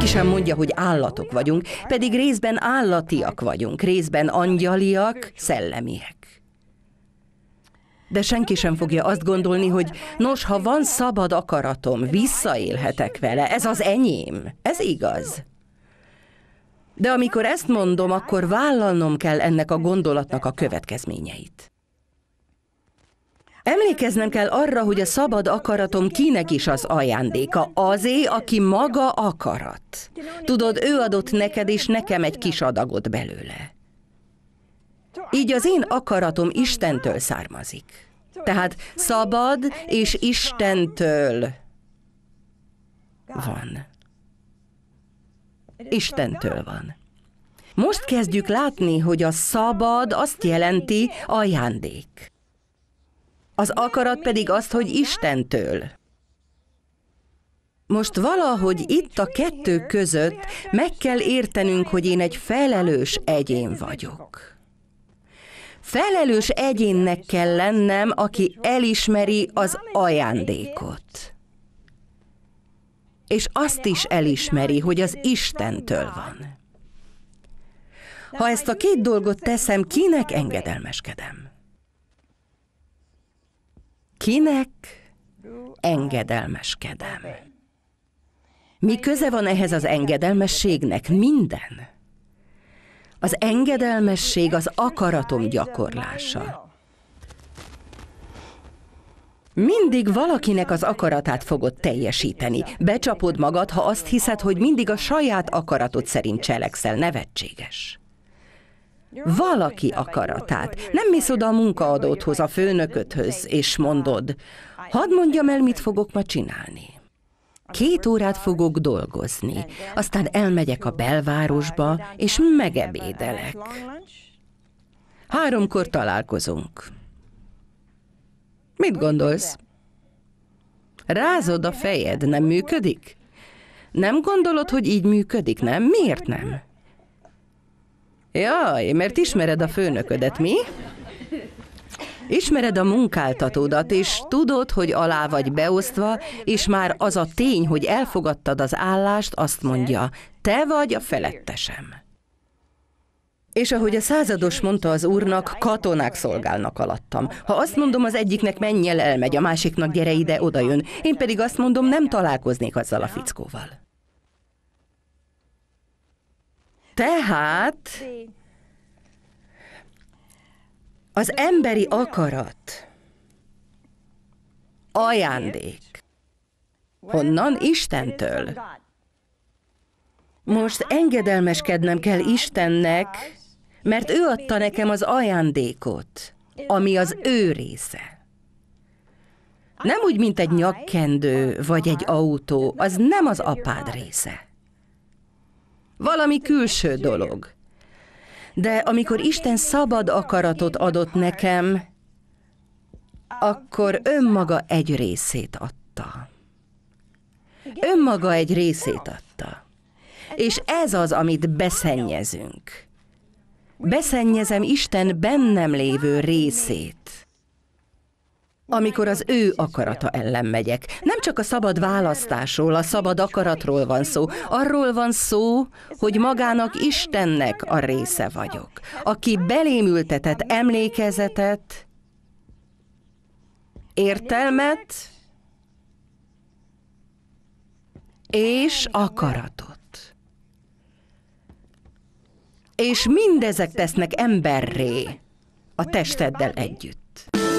Senki sem mondja, hogy állatok vagyunk, pedig részben állatiak vagyunk, részben angyaliak, szellemiek. De senki sem fogja azt gondolni, hogy nos, ha van szabad akaratom, visszaélhetek vele, ez az enyém. Ez igaz. De amikor ezt mondom, akkor vállalnom kell ennek a gondolatnak a következményeit. Emlékeznem kell arra, hogy a szabad akaratom kinek is az ajándéka, azé, aki maga akarat. Tudod, ő adott neked és nekem egy kis adagot belőle. Így az én akaratom Istentől származik. Tehát szabad és Istentől van. Istentől van. Most kezdjük látni, hogy a szabad azt jelenti ajándék az akarat pedig azt, hogy Istentől. Most valahogy itt a kettő között meg kell értenünk, hogy én egy felelős egyén vagyok. Felelős egyénnek kell lennem, aki elismeri az ajándékot. És azt is elismeri, hogy az Istentől van. Ha ezt a két dolgot teszem, kinek engedelmeskedem? Kinek engedelmeskedem? Mi köze van ehhez az engedelmességnek? Minden. Az engedelmesség az akaratom gyakorlása. Mindig valakinek az akaratát fogod teljesíteni. Becsapod magad, ha azt hiszed, hogy mindig a saját akaratod szerint cselekszel. Nevetséges valaki akaratát. Nem mész oda a munkaadóthoz, a főnöködhöz, és mondod, hadd mondjam el, mit fogok ma csinálni. Két órát fogok dolgozni, aztán elmegyek a belvárosba, és megebédelek. Háromkor találkozunk. Mit gondolsz? Rázod a fejed, nem működik? Nem gondolod, hogy így működik, nem? Miért nem? Jaj, mert ismered a főnöködet, mi? Ismered a munkáltatódat, és tudod, hogy alá vagy beosztva, és már az a tény, hogy elfogadtad az állást, azt mondja, te vagy a felettesem. És ahogy a százados mondta az úrnak, katonák szolgálnak alattam. Ha azt mondom, az egyiknek menj el, elmegy, a másiknak gyere ide, oda jön. Én pedig azt mondom, nem találkoznék azzal a fickóval. Tehát az emberi akarat ajándék. Honnan? Istentől. Most engedelmeskednem kell Istennek, mert ő adta nekem az ajándékot, ami az ő része. Nem úgy, mint egy nyakkendő vagy egy autó, az nem az apád része valami külső dolog. De amikor Isten szabad akaratot adott nekem, akkor önmaga egy részét adta. Önmaga egy részét adta. És ez az, amit beszennyezünk. Beszennyezem Isten bennem lévő részét amikor az ő akarata ellen megyek. Nem csak a szabad választásról, a szabad akaratról van szó. Arról van szó, hogy magának Istennek a része vagyok, aki belémültetett emlékezetet, értelmet és akaratot. És mindezek tesznek emberré a testeddel együtt.